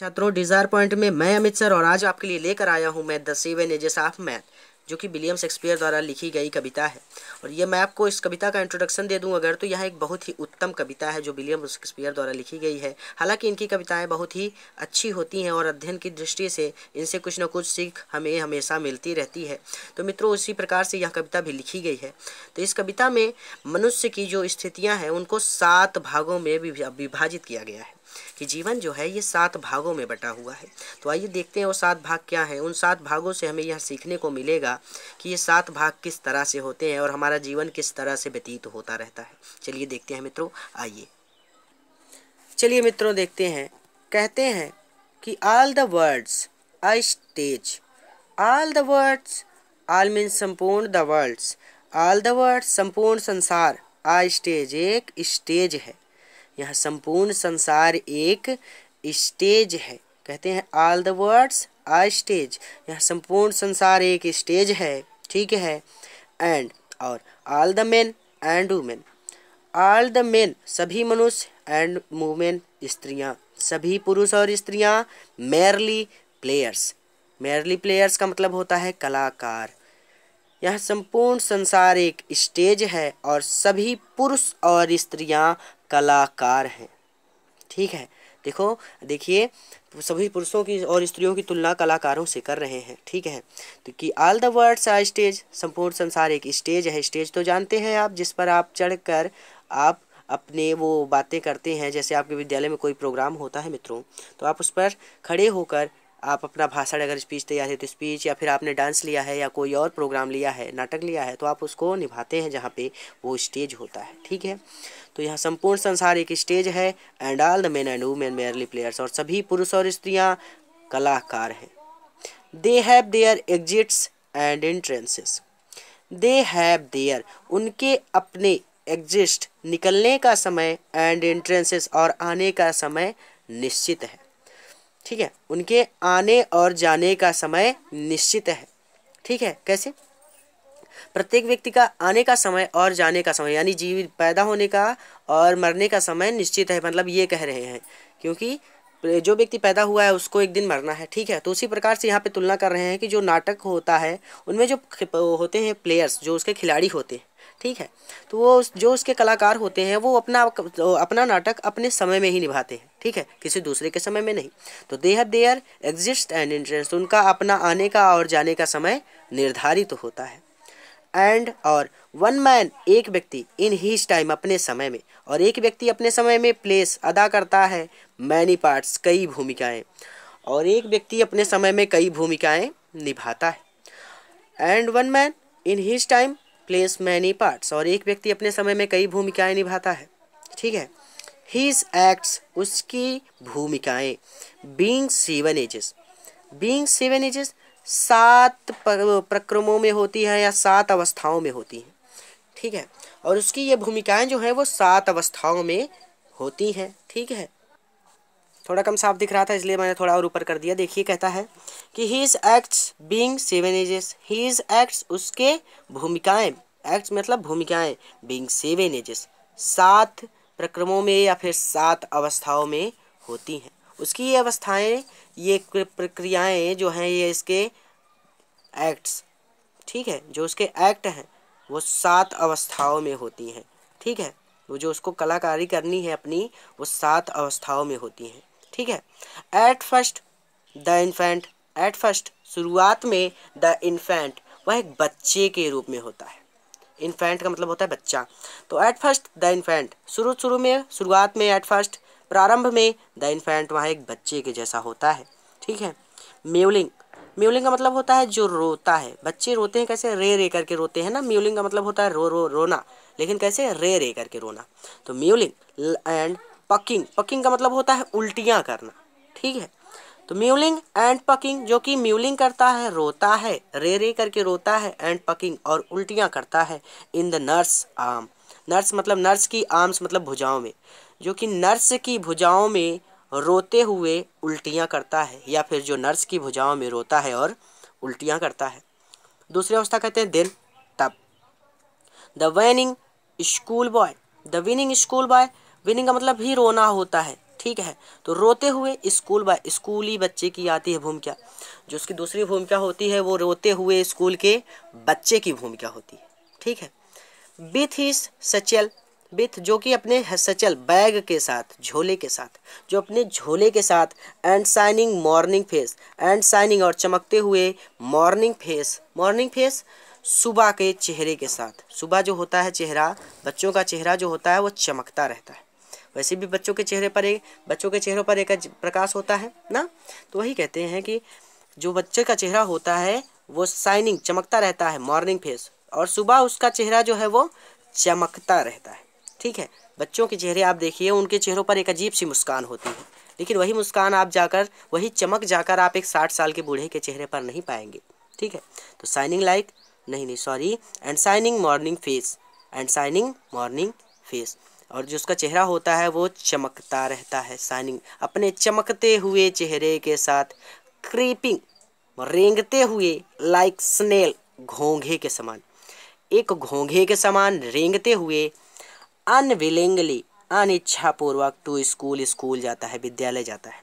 छात्रों Dzire point में मैं अमित सर और आज आपके लिए लेकर आया हूं मैं the seven ages of math जो कि विलियम शेक्सपियर द्वारा लिखी गई कविता है और ये मैं आपको इस कविता का इंट्रोडक्शन दे दूं अगर तो यह एक बहुत ही उत्तम कविता है जो विलियम शेक्सपियर द्वारा लिखी गई है हालांकि इनकी कविताएं बहुत ही अच्छी होती हैं और अध्ययन की दृष्टि से इनसे कुछ ना कुछ सीख हमें हमेशा मिलती रहती है तो मित्रों उसी प्रकार से यह कविता भी लिखी गई है तो इस कविता में मनुष्य की जो स्थितियाँ हैं उनको सात भागों में विभाजित किया गया है कि जीवन जो है ये सात भागों में बटा हुआ है तो आइए देखते हैं वो सात भाग क्या हैं उन सात भागों से हमें यह सीखने को मिलेगा कि ये सात भाग किस तरह से होते हैं और हमारा जीवन किस तरह से व्यतीत होता रहता है चलिए देखते हैं मित्रों आइए चलिए मित्रों देखते हैं कहते हैं कि all the words I stage all the words all mean संपूर्ण the words all the words संपूर्ण संसार आ स्टेज एक स्टेज है यह संपूर्ण संसार एक स्टेज है कहते हैं all the words a stage यह संपूर्ण संसार एक स्टेज है ठीक है एंड और all the men and women all the men सभी मनुष्य एंड वुमेन स्त्रियां सभी पुरुष और स्त्रियां मेरली प्लेयर्स मेरली प्लेयर्स का मतलब होता है कलाकार यह संपूर्ण संसार एक स्टेज है और सभी पुरुष और स्त्रियां कलाकार हैं ठीक है देखो देखिए सभी पुरुषों की और स्त्रियों की तुलना कलाकारों से कर रहे हैं ठीक है तो कि all the words are stage संपूर्ण संसार एक स्टेज है स्टेज तो जानते हैं आप जिस पर आप चढ़कर आप अपने वो बातें करते हैं जैसे आपके विद्यालय में कोई प्रोग्राम होता है मित्रों तो आप उस पर खड़े होकर आप अपना भाषण अगर स्पीच तैयार है तो स्पीच या फिर आपने डांस लिया है या कोई और प्रोग्राम लिया है नाटक लिया है तो आप उसको निभाते हैं जहाँ पे वो स्टेज होता है ठीक है तो यहाँ संपूर्ण संसार एक स्टेज है and all the men and women merely players और सभी पुरुष और स्त्रियाँ कलाकार हैं they have their exits and entrances they have their उनके अपने एग्जिस्ट निकलने का समय एंड एंट्रेंसेस और आने का समय निश्चित है ठीक है उनके आने और जाने का समय निश्चित है ठीक है कैसे प्रत्येक व्यक्ति का आने का समय और जाने का समय यानी जीवित पैदा होने का और मरने का समय निश्चित है मतलब ये कह रहे हैं क्योंकि जो व्यक्ति पैदा हुआ है उसको एक दिन मरना है ठीक है तो उसी प्रकार से यहाँ पे तुलना कर रहे हैं कि जो नाटक होता है उनमें जो होते हैं प्लेयर्स जो उसके खिलाड़ी होते हैं ठीक है तो वो उस जो उसके कलाकार होते हैं वो अपना अपना नाटक अपने समय में ही निभाते हैं ठीक है किसी दूसरे के समय में नहीं तो they her their exist and interest उनका अपना आने का और जाने का समय निर्धारित तो होता है एंड और वन मैन एक व्यक्ति इन हीज टाइम अपने समय में और एक व्यक्ति अपने समय में प्लेस अदा करता है मैनी पार्ट्स कई भूमिकाएं और एक व्यक्ति अपने समय में कई भूमिकाएं निभाता है and one man in his time plays many parts और एक व्यक्ति अपने समय में कई भूमिकाएं निभाता है ठीक है हीज एक्ट्स उसकी भूमिकाएं being seven ages being seven ages सात प्रक्रमों में होती है या सात अवस्थाओं में होती है ठीक है और उसकी ये भूमिकाएं जो है वो सात अवस्थाओं में होती हैं ठीक है थोड़ा कम साफ दिख रहा था इसलिए मैंने थोड़ा और ऊपर कर दिया देखिए कहता है कि his acts being seven ages his acts उसके भूमिकाएं एक्ट्स मतलब भूमिकाएं बींग सेवन एजेस सात प्रक्रमों में या फिर सात अवस्थाओं में होती हैं उसकी ये अवस्थाएं ये प्रक्रियाएं जो हैं ये इसके एक्ट्स ठीक है जो उसके एक्ट हैं वो सात अवस्थाओं में होती हैं ठीक है वो जो उसको कलाकारी करनी है अपनी वो सात अवस्थाओं में होती हैं ठीक है at first the infant at first शुरुआत में द इन्फेंट वह एक बच्चे के रूप में होता है इन्फेंट का मतलब होता है बच्चा तो एट फर्स्ट द इन्फेंट शुरू शुरू में शुरुआत में एट फर्स्ट प्रारंभ में द इन्फेंट वहाँ एक बच्चे के जैसा होता है ठीक है म्यूलिंग म्यूलिंग का मतलब होता है जो रोता है बच्चे रोते हैं कैसे रे रे करके रोते हैं ना म्यूलिंग का मतलब होता है रो रो रोना लेकिन कैसे रे रे करके रोना तो म्यूलिंग एंड पकिंग पकिंग का मतलब होता है उल्टियाँ करना ठीक है तो म्यूलिंग एंड पकिंग जो कि म्यूलिंग करता है रोता है रे रे करके रोता है एंड पकिंग और उल्टियाँ करता है in the nurse arm nurse मतलब नर्स की आर्म्स मतलब भुजाओं में जो कि नर्स की भुजाओं में रोते हुए उल्टियाँ करता है या फिर जो नर्स की भुजाओं में रोता है और उल्टियाँ करता है दूसरी अवस्था कहते हैं दिन तब the whining school boy the whining school boy whining का मतलब ही रोना होता है ठीक है तो रोते हुए स्कूल बॉय स्कूली बच्चे की आती है भूमिका जो उसकी दूसरी भूमिका होती है वो रोते हुए स्कूल के बच्चे की भूमिका होती है ठीक है विथ ही सचल विथ जो कि अपने सचल बैग के साथ झोले के साथ जो अपने झोले के साथ and shining morning face and shining और चमकते हुए मॉर्निंग फेस मॉर्निंग फेस सुबह के चेहरे के साथ सुबह जो होता है चेहरा बच्चों का चेहरा जो होता है वो चमकता रहता है वैसे भी बच्चों के चेहरे पर एक बच्चों के चेहरों पर एक प्रकाश होता है ना तो वही कहते हैं कि जो बच्चे का चेहरा होता है वो साइनिंग चमकता रहता है मॉर्निंग फेस और सुबह उसका चेहरा जो है वो चमकता रहता है ठीक है बच्चों के चेहरे आप देखिए उनके चेहरों पर एक अजीब सी मुस्कान होती है लेकिन वही मुस्कान आप जाकर वही चमक जाकर आप एक साठ साल के बूढ़े के चेहरे पर नहीं पाएंगे ठीक है तो साइनिंग लाइक नहीं नहीं sorry and shining morning face and shining morning face और जो उसका चेहरा होता है वो चमकता रहता है साइनिंग अपने चमकते हुए चेहरे के साथ क्रीपिंग रेंगते हुए लाइक स्नेल घोंघे के समान एक घोंघे के समान रेंगते हुए अनविलिंगली अनिच्छापूर्वक टू स्कूल स्कूल जाता है विद्यालय जाता है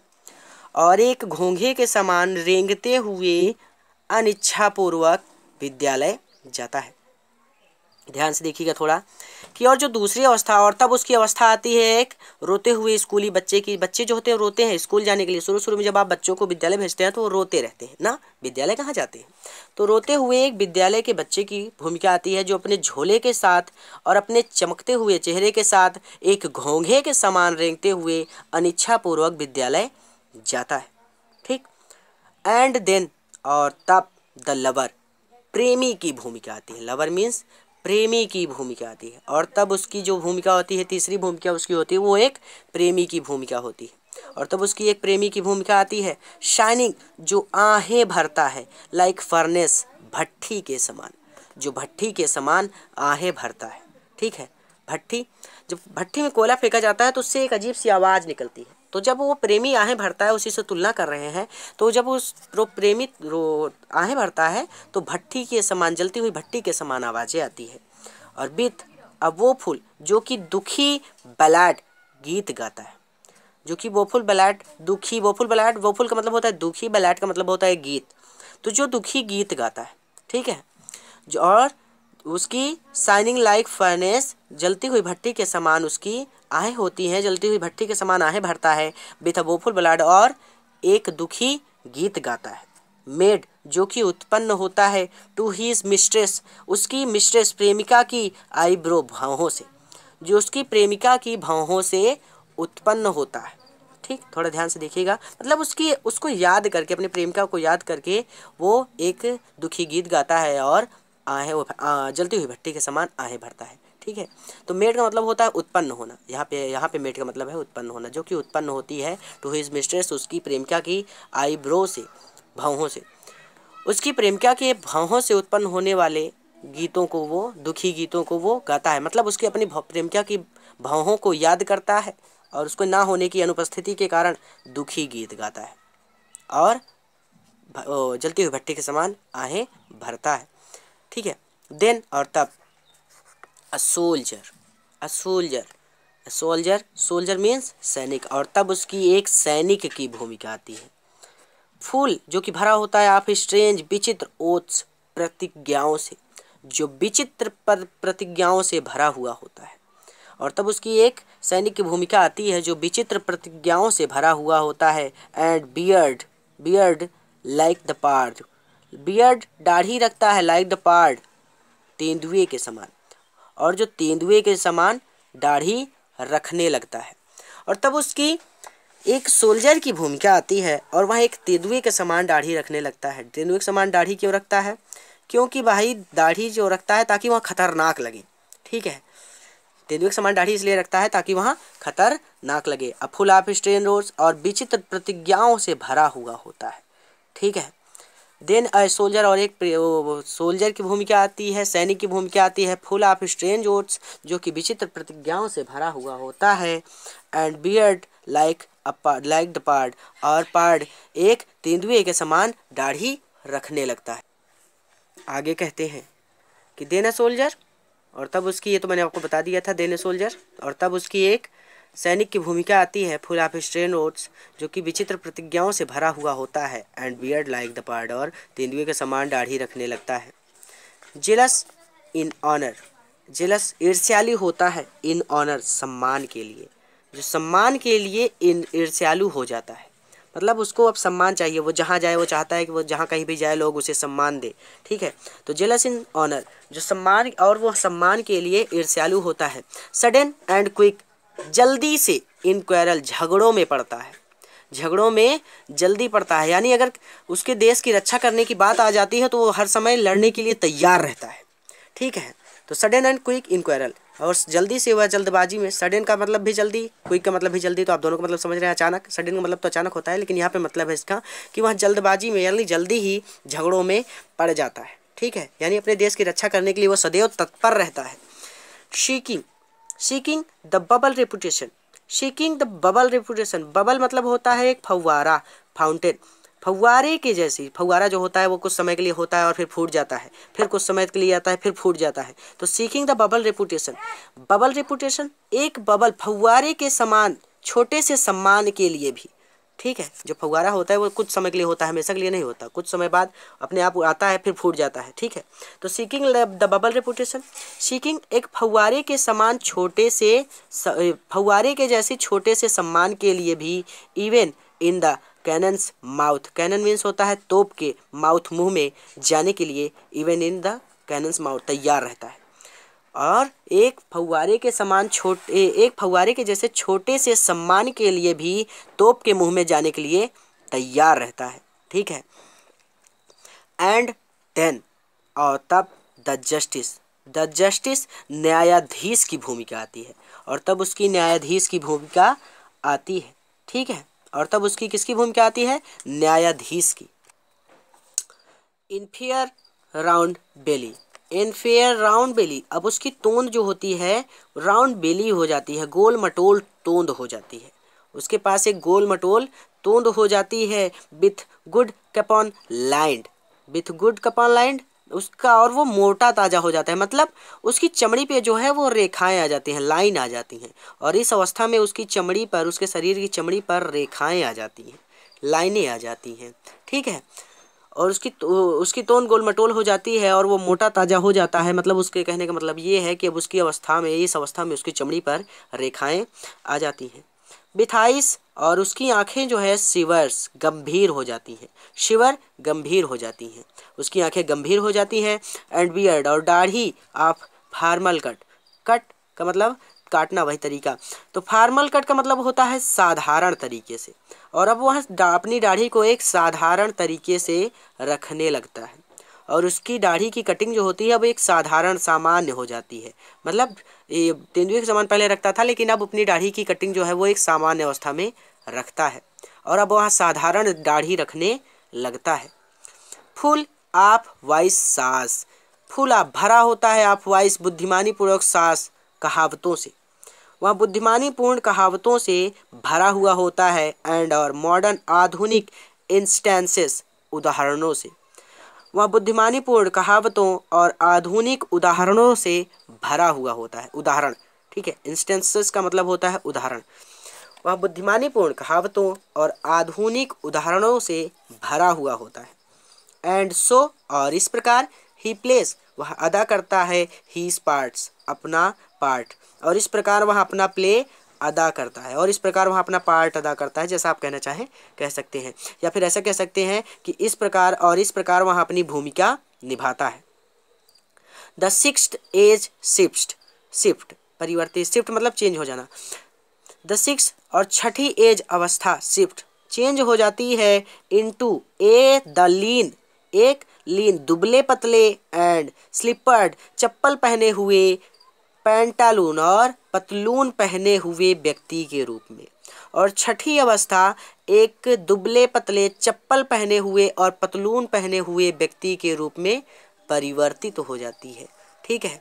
और एक घोंघे के समान रेंगते हुए अनिच्छापूर्वक विद्यालय जाता है ध्यान से देखिएगा थोड़ा कि और जो दूसरी अवस्था और तब उसकी अवस्था आती है एक रोते हुए स्कूली बच्चे की बच्चे जो होते हैं रोते हैं स्कूल जाने के लिए शुरू शुरू में जब आप बच्चों को विद्यालय भेजते हैं तो वो रोते रहते हैं ना विद्यालय कहाँ जाते हैं तो रोते हुए एक विद्यालय के बच्चे की भूमिका आती है जो अपने झोले के साथ और अपने चमकते हुए चेहरे के साथ एक घोंघे के समान रेंगते हुए अनिच्छापूर्वक विद्यालय जाता है ठीक एंड देन और तब द लवर प्रेमी की भूमिका आती है लवर मीन्स प्रेमी की भूमिका आती है और तब उसकी जो भूमिका होती है तीसरी भूमिका उसकी होती है वो एक प्रेमी की भूमिका होती है और तब उसकी एक प्रेमी की भूमिका आती है शाइनिंग जो आहें भरता है लाइक फर्नेस भट्टी के समान जो भट्टी के समान आहें भरता है ठीक है भट्टी जब भट्टी में कोयला फेंका जाता है तो उससे एक अजीब सी आवाज़ निकलती है तो जब वो प्रेमी आहें भरता है उसी से तुलना कर रहे हैं तो जब उस रो प्रेमी रो आहें भरता है तो भट्टी के समान जलती हुई भट्टी के समान आवाज़ें आती है और बीत अब वो फूल जो कि दुखी बैलाड गीत गाता है जो कि वो फूल बैलाड दुखी वो वोफुल वो फूल का मतलब होता है दुखी बैलाड का मतलब होता है गीत तो जो दुखी गीत गाता है ठीक है और उसकी साइनिंग लाइक फर्नेस जलती हुई भट्टी के समान उसकी आहें होती हैं जलती हुई भट्टी के समान आहें भरता है विथ वोफुल ब्लड और एक दुखी गीत गाता है मेड जो कि उत्पन्न होता है टू हीज मिस्ट्रेस उसकी मिस्ट्रेस प्रेमिका की आईब्रो भावों से जो उसकी प्रेमिका की भावों से उत्पन्न होता है ठीक थोड़ा ध्यान से देखिएगा मतलब उसकी उसको याद करके अपने प्रेमिका को याद करके वो एक दुखी गीत गाता है और आहें वो जलती हुई भट्टी के समान आहें भरता है ठीक है तो मेड का मतलब होता है उत्पन्न होना यहाँ पे यहाँ पे मेड का मतलब है उत्पन्न होना जो कि उत्पन्न होती है टू हिज मिस्ट्रेस उसकी प्रेमिका की आईब्रो से भावों से उसकी प्रेमिका के भावों से उत्पन्न होने वाले गीतों को वो दुखी गीतों को वो गाता है मतलब उसकी अपनी प्रेमिका की भावों को याद करता है और उसको ना होने की अनुपस्थिति के कारण दुखी गीत गाता है और जलती हुई भट्टी के समान आहें भरता है ठीक है देन और तब a soldier a soldier soldier soldier means सैनिक और तब उसकी एक सैनिक की भूमिका आती है फूल जो कि भरा होता है आप स्ट्रेंज विचित्र ओत्स प्रतिज्ञाओं से जो विचित्र प्रतिज्ञाओं से भरा हुआ होता है और तब उसकी एक सैनिक की भूमिका आती है जो विचित्र प्रतिज्ञाओं से भरा हुआ होता है and beard beard like the pard beard दाढ़ी रखता है लाइक द पार्ड तेंदुए के समान और जो तेंदुए के समान दाढ़ी रखने लगता है और तब उसकी एक सोल्जर की भूमिका आती है और वह एक तेंदुए के समान दाढ़ी रखने लगता है तेंदुए के समान दाढ़ी क्यों रखता है क्योंकि भाई दाढ़ी जो रखता है ताकि वह खतरनाक लगे ठीक है तेंदुए के समान दाढ़ी इसलिए रखता है ताकि वहाँ खतरनाक लगे अफुल ऑफ स्ट्रेन रोज और विचित्र प्रतिज्ञाओं से भरा हुआ होता है ठीक है देन अ सोल्जर और एक सोल्जर की भूमिका आती है सैनिक की भूमिका आती है फुल ऑफ स्ट्रेंज ओट्स जो कि विचित्र प्रतिज्ञाओं से भरा हुआ होता है and beard like like the pard और पार्ड एक तेंदुए के समान दाढ़ी रखने लगता है आगे कहते हैं कि देन अ सोल्जर और तब उसकी ये तो मैंने आपको बता दिया था देन अ सोल्जर और तब उसकी एक सैनिक की भूमिका आती है फुल ऑफ स्ट्रेन ओट्स जो कि विचित्र प्रतिज्ञाओं से भरा हुआ होता है and beard like the pard और तेंदुए के समान दाढ़ी रखने लगता है जिलस इन ऑनर जिलस ईर्ष्यालु होता है इन ऑनर सम्मान के लिए जो सम्मान के लिए इन ईर्ष्यालु हो जाता है मतलब उसको अब सम्मान चाहिए वो जहाँ जाए वो चाहता है कि वो जहाँ कहीं भी जाए लोग उसे सम्मान दे ठीक है तो जेलस इन ऑनर जो सम्मान और वो सम्मान के लिए ईर्ष्यालु होता है सडन एंड क्विक जल्दी से इन क्वैरल झगड़ों में पड़ता है झगड़ों में जल्दी पड़ता है यानी अगर उसके देश की रक्षा करने की बात आ जाती है तो वो हर समय लड़ने के लिए तैयार रहता है ठीक है तो सडन एंड क्विक इंक्वायरल और जल्दी से हुआ जल्दबाजी में सडन का मतलब भी जल्दी क्विक का मतलब भी जल्दी तो आप दोनों का मतलब समझ रहे हैं अचानक सडन का मतलब तो अचानक होता है लेकिन यहाँ पे मतलब है इसका कि वह जल्दबाजी में यानी जल्दी ही झगड़ों में पड़ जाता है ठीक है यानी अपने देश की रक्षा करने के लिए वह सदैव तत्पर रहता है seeking seeking the bubble reputation seeking the bubble reputation bubble मतलब होता है एक फव्वारा फाउंटेन फव्वारे के जैसी फव्वारा जो होता है वो कुछ समय के लिए होता है और फिर फूट जाता है फिर कुछ समय के लिए आता है फिर फूट जाता है तो seeking the bubble reputation bubble reputation एक बबल फव्वारे के समान छोटे से सम्मान के लिए भी ठीक है जो फुगारा होता है वो कुछ समय के लिए होता है हमेशा के लिए नहीं होता कुछ समय बाद अपने आप आता है फिर फूट जाता है ठीक है तो seeking the bubble reputation seeking एक फुवारे के समान छोटे से फुवारे के जैसे छोटे से सम्मान के लिए भी even in the cannon's mouth cannon means होता है तोप के माउथ मुंह में जाने के लिए even in the cannon's mouth तैयार रहता है और एक फव्वारे के समान छोटे एक फव्वारे के जैसे छोटे से सम्मान के लिए भी तोप के मुंह में जाने के लिए तैयार रहता है ठीक है एंड देन और तब द जस्टिस द जस्टिस न्यायाधीश की भूमिका आती है और तब उसकी न्यायाधीश की भूमिका आती है ठीक है और तब उसकी किसकी भूमिका आती है न्यायाधीश की in fair round belly in fair round belly अब उसकी तोंद जो होती है राउंड बेली हो जाती है गोल मटोल तोंद हो जाती है उसके पास एक गोल मटोल तोंद हो जाती है with good capon lined with good capon lined उसका और वो मोटा ताज़ा हो जाता है मतलब उसकी चमड़ी पे जो है वो रेखाएं आ जाती हैं लाइन आ जाती हैं और इस अवस्था में उसकी चमड़ी पर उसके शरीर की चमड़ी पर रेखाएं आ जाती हैं लाइनें आ जाती हैं ठीक है और उसकी तो, उसकी तोन गोल मटोल हो जाती है और वो मोटा ताज़ा हो जाता है मतलब उसके कहने का मतलब ये है कि अब उसकी अवस्था में इस अवस्था में उसकी चमड़ी पर रेखाएं आ जाती हैं बिथाइस और उसकी आंखें जो है शिवर्स गंभीर हो जाती हैं शिवर गंभीर हो जाती हैं उसकी आंखें गंभीर हो जाती हैं एंड बियर्ड और दाढ़ी आप फार्मल कट कट का मतलब काटना वही तरीका तो फार्मल कट का मतलब होता है साधारण तरीके से और अब वह अपनी दाढ़ी को एक साधारण तरीके से रखने लगता है और उसकी दाढ़ी की कटिंग जो होती है अब एक साधारण सामान्य हो जाती है मतलब ये तेंदुए के सामान पहले रखता था लेकिन अब अपनी दाढ़ी की कटिंग जो है वो एक सामान्य अवस्था में रखता है और अब वह साधारण दाढ़ी रखने लगता है फुल आप वाइस सास फुल आप भरा होता है आप वाइस बुद्धिमानी पूर्वक सास कहावतों से वह बुद्धिमानी पूर्ण कहावतों से भरा हुआ होता है एंड और मॉडर्न आधुनिक इंस्टेंसेस उदाहरणों से वह बुद्धिमानी पूर्ण कहावतों और आधुनिक उदाहरणों से भरा हुआ होता है उदाहरण ठीक है इंस्टेंसेस का मतलब होता है उदाहरण वह बुद्धिमानी पूर्ण कहावतों और आधुनिक उदाहरणों से भरा हुआ होता है एंड सो so, और इस प्रकार ही प्लेस वह अदा करता है ही पार्ट्स अपना पार्ट और इस प्रकार वह अपना प्ले अदा करता है और इस प्रकार वह अपना पार्ट अदा करता है जैसा आप कहना चाहें कह सकते हैं या फिर ऐसा कह सकते हैं कि इस प्रकार और इस प्रकार वह अपनी भूमिका निभाता है the six age shift shift परिवर्तित शिफ्ट मतलब चेंज हो जाना द सिक्स और छठी एज अवस्था शिफ्ट चेंज हो जाती है इनटू ए द लीन एक लीन दुबले पतले एंड स्लीपर्ड चप्पल पहने हुए पैंटालून और पतलून पहने हुए व्यक्ति के रूप में और छठी अवस्था एक दुबले पतले चप्पल पहने हुए और पतलून पहने हुए व्यक्ति के रूप में परिवर्तित तो हो जाती है ठीक है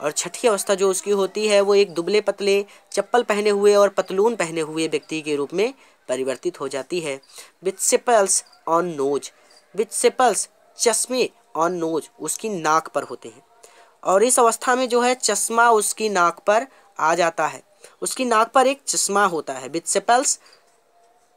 और छठी अवस्था जो उसकी होती है वो एक दुबले पतले चप्पल पहने हुए और पतलून पहने हुए व्यक्ति के रूप में परिवर्तित हो जाती है with spectacles on nose with spectacles चश्मे और नोज उसकी नाक पर होते हैं और इस अवस्था में जो है चश्मा उसकी नाक पर आ जाता है उसकी नाक पर एक चश्मा होता है with spectacles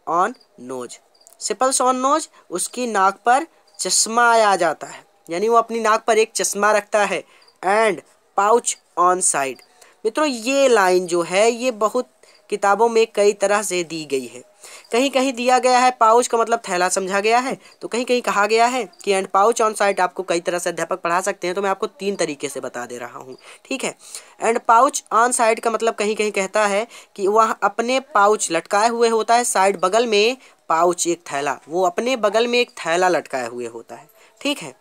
on nose spectacles on nose उसकी नाक पर चश्मा आ जाता है यानी वो अपनी नाक पर एक चश्मा रखता है एंड पाउच ऑन साइड मित्रों ये लाइन जो है ये बहुत किताबों में कई तरह से दी गई है कहीं कहीं दिया गया है पाउच का मतलब थैला समझा गया है तो कहीं कहीं कहा गया है कि एंड पाउच ऑन साइट आपको कई तरह से अध्यापक पढ़ा सकते हैं तो मैं आपको तीन तरीके से बता दे रहा हूँ ठीक है एंड पाउच ऑन साइड का मतलब कहीं कहीं कहता है कि वह अपने पाउच लटकाए हुए होता है साइड बगल में पाउच एक थैला वो अपने बगल में एक थैला लटकाए हुए होता है ठीक है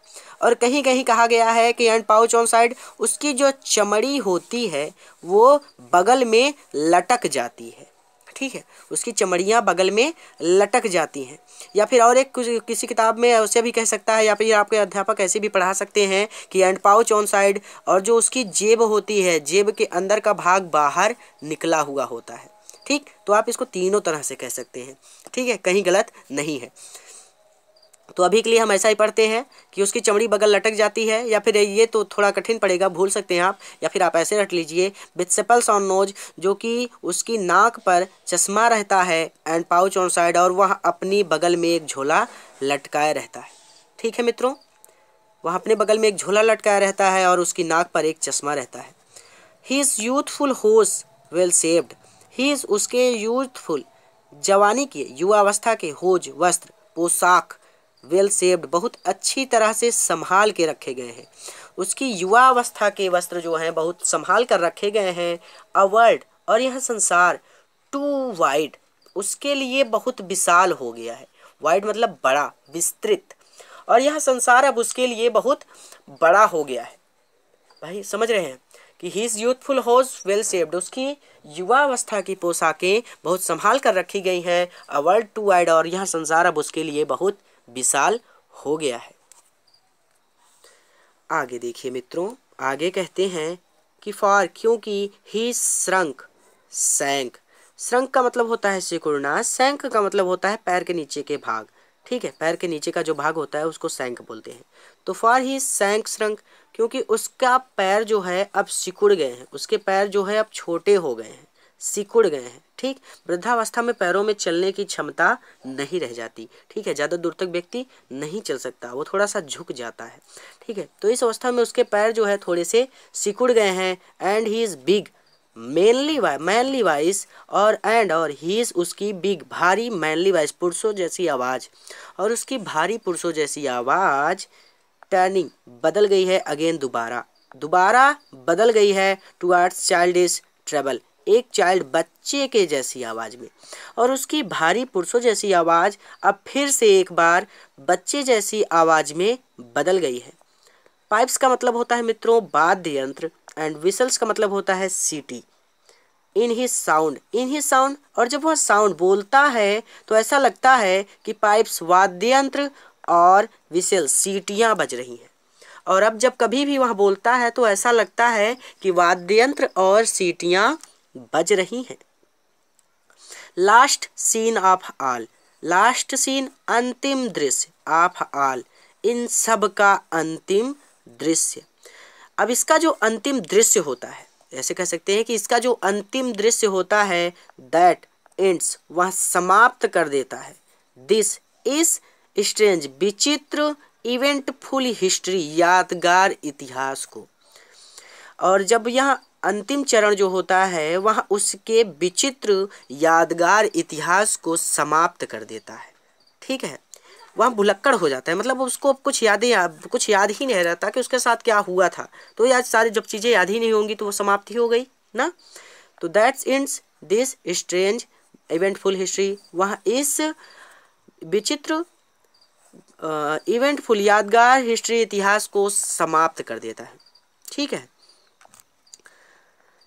और कहीं कहीं कहा गया है कि एंड पाउच ऑन साइड उसकी जो चमड़ी होती है वो बगल में लटक जाती है ठीक है उसकी चमड़ियाँ बगल में लटक जाती हैं या फिर और एक कुछ किसी किताब में उसे भी कह सकता है या फिर आपके अध्यापक ऐसे भी पढ़ा सकते हैं कि एंड पाउच ऑन साइड और जो उसकी जेब होती है जेब के अंदर का भाग बाहर निकला हुआ होता है ठीक तो आप इसको तीनों तरह से कह सकते हैं ठीक है कहीं गलत नहीं है तो अभी के लिए हम ऐसा ही पढ़ते हैं कि उसकी चमड़ी बगल लटक जाती है या फिर ये तो थोड़ा कठिन पड़ेगा भूल सकते हैं आप या फिर आप ऐसे रट लीजिए विथ सेपल्स ऑन नोज जो कि उसकी नाक पर चश्मा रहता है एंड पाउच ऑन साइड और वह अपनी बगल में एक झोला लटकाया रहता है ठीक है मित्रों वह अपने बगल में एक झोला लटकाया रहता है और उसकी नाक पर एक चश्मा रहता है ही इज़ यूथफुल होश वेल सेव्ड ही इज़ उसके यूथफुल जवानी के युवावस्था के होज वस्त्र पोशाक वेल सेव्ड बहुत अच्छी तरह से संभाल के रखे गए हैं उसकी युवा अवस्था के वस्त्र जो हैं बहुत संभाल कर रखे गए हैं अवर्ड और यह संसार टू वाइड उसके लिए बहुत विशाल हो गया है वाइड मतलब बड़ा विस्तृत और यह संसार अब उसके लिए बहुत बड़ा हो गया है भाई समझ रहे हैं कि his youthful hose well saved उसकी युवा अवस्था की पोशाकें बहुत संभाल कर रखी गई हैं अवर्ड टू वाइड और यह संसार अब उसके लिए बहुत विशाल हो गया है आगे देखिए मित्रों आगे कहते हैं कि फॉर क्योंकि ही श्रंक सैंक श्रंक का मतलब होता है सिकुड़ना सैंक का मतलब होता है पैर के नीचे के भाग ठीक है पैर के नीचे का जो भाग होता है उसको सैंक बोलते हैं तो फॉर ही सैंक श्रंक क्योंकि उसका पैर जो है अब सिकुड़ गए हैं उसके पैर जो है अब छोटे हो गए हैं सिकुड़ गए हैं ठीक वृद्धावस्था में पैरों में चलने की क्षमता नहीं रह जाती ठीक है ज़्यादा दूर तक व्यक्ति नहीं चल सकता वो थोड़ा सा झुक जाता है ठीक है तो इस अवस्था में उसके पैर जो है थोड़े से सिकुड़ गए हैं and his big manly वाइ मैनली वाइस और एंड और ही इज उसकी बिग भारी मैनली वाइस पुरुषों जैसी आवाज़ और उसकी भारी पुरुषों जैसी आवाज़ टर्निंग बदल गई है अगेन दोबारा दोबारा बदल गई है टुअर्ड्स चाइल्ड इज ट्रेबल एक चाइल्ड बच्चे के जैसी आवाज़ में और उसकी भारी पुरुषों जैसी आवाज़ अब फिर से एक बार बच्चे जैसी आवाज़ में बदल गई है पाइप्स का मतलब होता है मित्रों वाद्य यंत्र एंड विसल्स का मतलब होता है सीटी इन ही साउंड इन ही साउंड और जब वह साउंड बोलता है तो ऐसा लगता है कि पाइप्स वाद्य यंत्र और विसल सीटियाँ बज रही हैं और अब जब कभी भी वह बोलता है तो ऐसा लगता है कि वाद्य यंत्र और सीटियाँ बज रही हैं last scene of all last scene अंतिम दृश्य ऑफ आल इन सब का अंतिम दृश्य अब इसका जो अंतिम दृश्य होता है ऐसे कह सकते हैं कि इसका जो अंतिम दृश्य होता है दैट एंड्स वह समाप्त कर देता है दिस इस स्ट्रेंज विचित्र इवेंटफुल हिस्ट्री यादगार इतिहास को और जब यहाँ अंतिम चरण जो होता है वह उसके विचित्र यादगार इतिहास को समाप्त कर देता है ठीक है वह भुलक्कड़ हो जाता है मतलब उसको कुछ यादें या, कुछ याद ही नहीं रहता कि उसके साथ क्या हुआ था तो याद सारी जब चीज़ें याद ही नहीं होंगी तो वो समाप्त ही हो गई ना तो that's ends this strange eventful history वह इस विचित्र इवेंटफुल यादगार हिस्ट्री इतिहास को समाप्त कर देता है ठीक है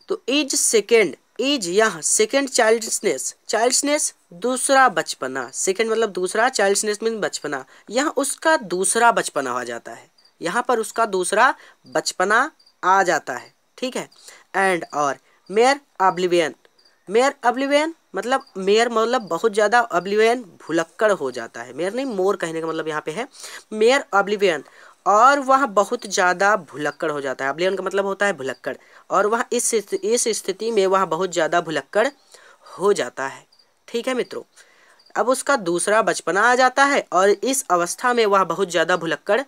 तो इज सेकेंड इज यहाँ सेकेंड चाइल्डनेस चाइल्डनेस दूसरा बचपना सेकेंड मतलब दूसरा चाइल्डनेस मीन बचपना यहाँ उसका दूसरा बचपना आ जाता है यहाँ पर उसका दूसरा बचपना आ जाता है ठीक है एंड और मेयर अब्लिवियन मेयर अब्लिवियन मतलब मेयर मतलब बहुत ज़्यादा अब्लिवियन भुलक्कड़ हो जाता है मेयर नहीं मोर कहने का मतलब यहाँ पे है मेयर अब्लिवियन और वह बहुत ज़्यादा भुलक्कड़ हो जाता है अब्लियन का मतलब होता है भुलक्कड़ और वह इस इस स्थिति में वह बहुत ज़्यादा भुलक्कड़ हो जाता है ठीक है मित्रों अब उसका दूसरा बचपना आ जाता है और इस अवस्था में वह बहुत ज़्यादा भुलक्कड़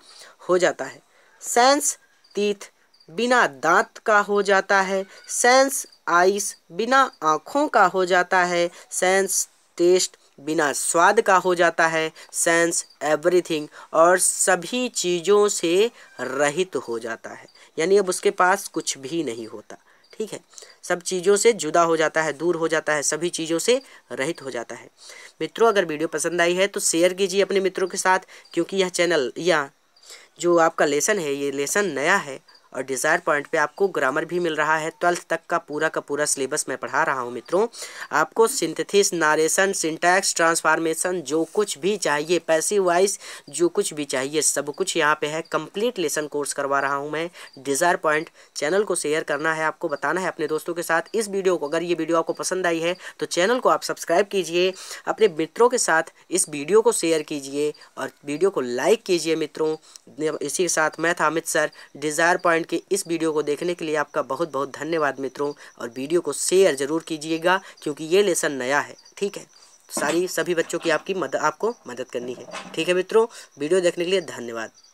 हो जाता है सेंस तीथ बिना दांत का हो जाता है सेंस आइस बिना आँखों का हो जाता है सेंस टेस्ट बिना स्वाद का हो जाता है सेंस एवरीथिंग और सभी चीज़ों से रहित हो जाता है यानी अब उसके पास कुछ भी नहीं होता ठीक है सब चीज़ों से जुदा हो जाता है दूर हो जाता है सभी चीज़ों से रहित हो जाता है मित्रों अगर वीडियो पसंद आई है तो शेयर कीजिए अपने मित्रों के साथ क्योंकि यह चैनल या जो आपका लेसन है ये लेसन नया है और डिज़ायर पॉइंट पे आपको ग्रामर भी मिल रहा है ट्वेल्थ तक का पूरा का पूरा सिलेबस मैं पढ़ा रहा हूँ मित्रों आपको सिंथेथिस नारेशन सिंटैक्स ट्रांसफॉर्मेशन जो कुछ भी चाहिए पैसे वाइज जो कुछ भी चाहिए सब कुछ यहाँ पे है कंप्लीट लेसन कोर्स करवा रहा हूँ मैं डिज़ायर पॉइंट चैनल को शेयर करना है आपको बताना है अपने दोस्तों के साथ इस वीडियो को अगर ये वीडियो आपको पसंद आई है तो चैनल को आप सब्सक्राइब कीजिए अपने मित्रों के साथ इस वीडियो को शेयर कीजिए और वीडियो को लाइक कीजिए मित्रों इसी के साथ मैं था Amit sir desire point band के इस वीडियो को देखने के लिए आपका बहुत बहुत धन्यवाद मित्रों और वीडियो को शेयर ज़रूर कीजिएगा क्योंकि ये लेसन नया है ठीक है सारी सभी बच्चों की आपकी मदद आपको मदद करनी है ठीक है मित्रों वीडियो देखने के लिए धन्यवाद